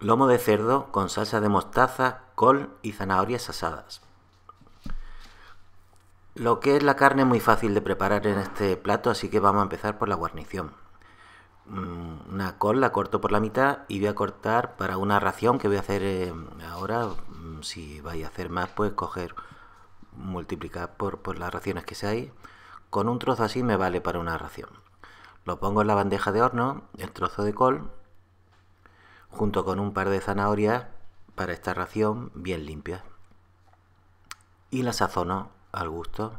Lomo de cerdo con salsa de mostaza, col y zanahorias asadas. Lo que es la carne es muy fácil de preparar en este plato, así que vamos a empezar por la guarnición. Mm, una col la corto por la mitad y voy a cortar para una ración que voy a hacer eh, ahora. Mm, si vais a hacer más, pues coger, multiplicar por, las raciones que se hay. Con un trozo así me vale para una ración. Lo pongo en la bandeja de horno, el trozo de col, junto con un par de zanahorias para esta ración bien limpia. Y la sazono al gusto.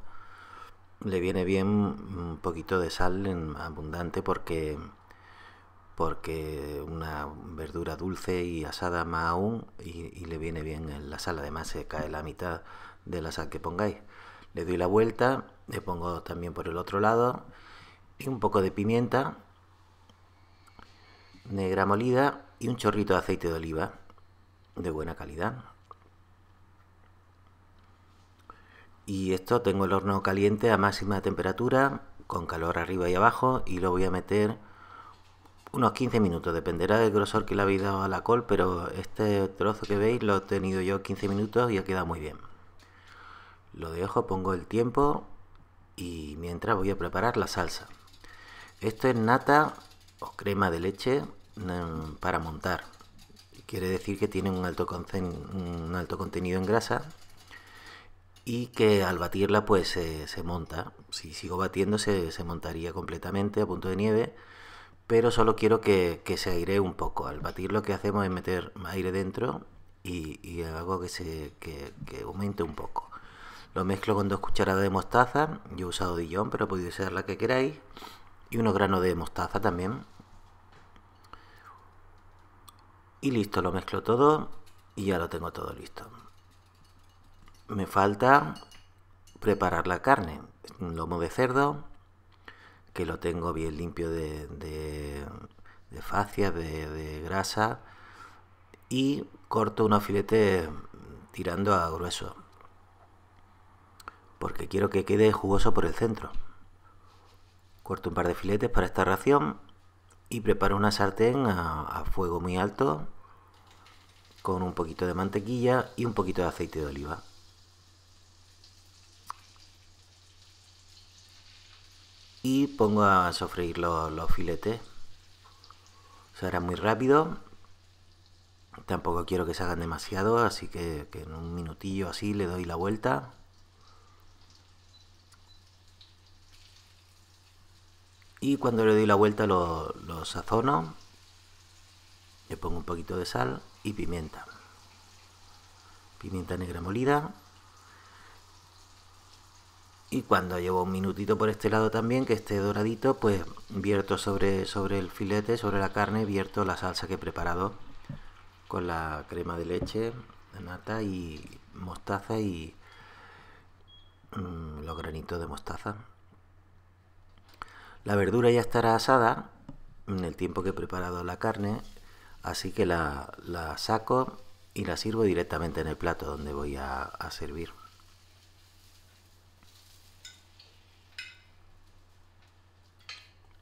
Le viene bien un poquito de sal en abundante porque porque una verdura dulce y asada más aún y, le viene bien en la sal. Además se cae la mitad de la sal que pongáis. Le doy la vuelta, le pongo también por el otro lado y un poco de pimienta negra molida y un chorrito de aceite de oliva de buena calidad. Y esto tengo el horno caliente a máxima temperatura, con calor arriba y abajo, y lo voy a meter unos 15 minutos, dependerá del grosor que le habéis dado a la col, pero este trozo que veis lo he tenido yo 15 minutos y ha quedado muy bien. Lo dejo, pongo el tiempo y mientras voy a preparar la salsa. Esto es nata o crema de leche para montar. Quiere decir que tiene un alto, contenido en grasa y que al batirla pues se, monta. Si sigo batiendo se, montaría completamente a punto de nieve, pero solo quiero que, se aire un poco. Al batir lo que hacemos es meter aire dentro y, algo que, se, que aumente un poco. Lo mezclo con dos cucharadas de mostaza, yo he usado Dijon pero podéis usar la que queráis, y unos granos de mostaza también, y listo, lo mezclo todo y ya lo tengo todo listo. Me falta preparar la carne. Lomo de cerdo, que lo tengo bien limpio de, de, de de, grasa. Y corto unos filetes tirando a grueso. Porque quiero que quede jugoso por el centro. Corto un par de filetes para esta ración y preparo una sartén a, fuego muy alto con un poquito de mantequilla y un poquito de aceite de oliva. Y pongo a sofreír los, filetes. Se hará muy rápido. Tampoco quiero que se hagan demasiado, así que en un minutillo así le doy la vuelta Y cuando le doy la vuelta lo, sazono. Le pongo un poquito de sal y pimienta. Pimienta negra molida. Y cuando llevo un minutito por este lado también, que esté doradito, pues vierto sobre, sobre el filete, sobre la carne, vierto la salsa que he preparado con la crema de leche, de nata y mostaza y mm, los granitos de mostaza. La verdura ya estará asada en el tiempo que he preparado la carne, así que la, saco y la sirvo directamente en el plato donde voy a, servir.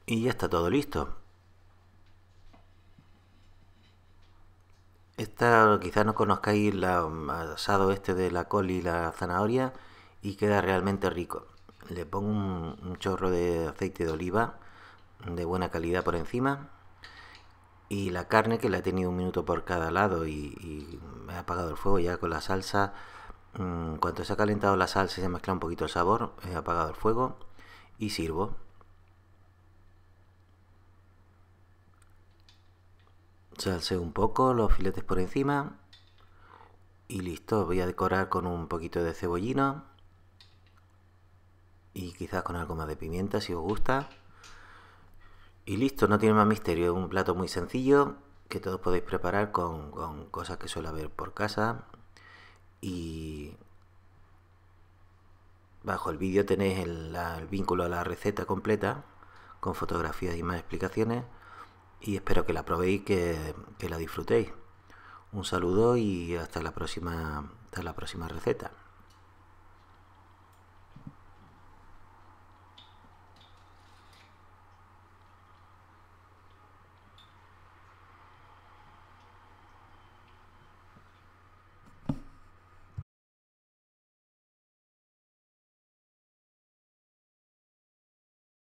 Y ya está todo listo. Esta, quizás no conozcáis el mm, asado este de la col y la zanahoria y queda realmente rico le pongo un, chorro de aceite de oliva de buena calidad por encima y la carne que la he tenido un minuto por cada lado y, me he apagado el fuego ya con la salsa. Mm, cuando se ha calentado la salsa y se mezcla un poquito el sabor, he apagado el fuego y sirvo. salse un poco los filetes por encima y listo, voy a decorar con un poquito de cebollino y quizás con algo más de pimienta si os gusta. Y listo, no tiene más misterio, es un plato muy sencillo que todos podéis preparar con, cosas que suele haber por casa. Y bajo el vídeo tenéis el, vínculo a la receta completa con fotografías y más explicaciones. Y espero que la probéis, que, que la disfrutéis. Un saludo y hasta la próxima, hasta la próxima receta.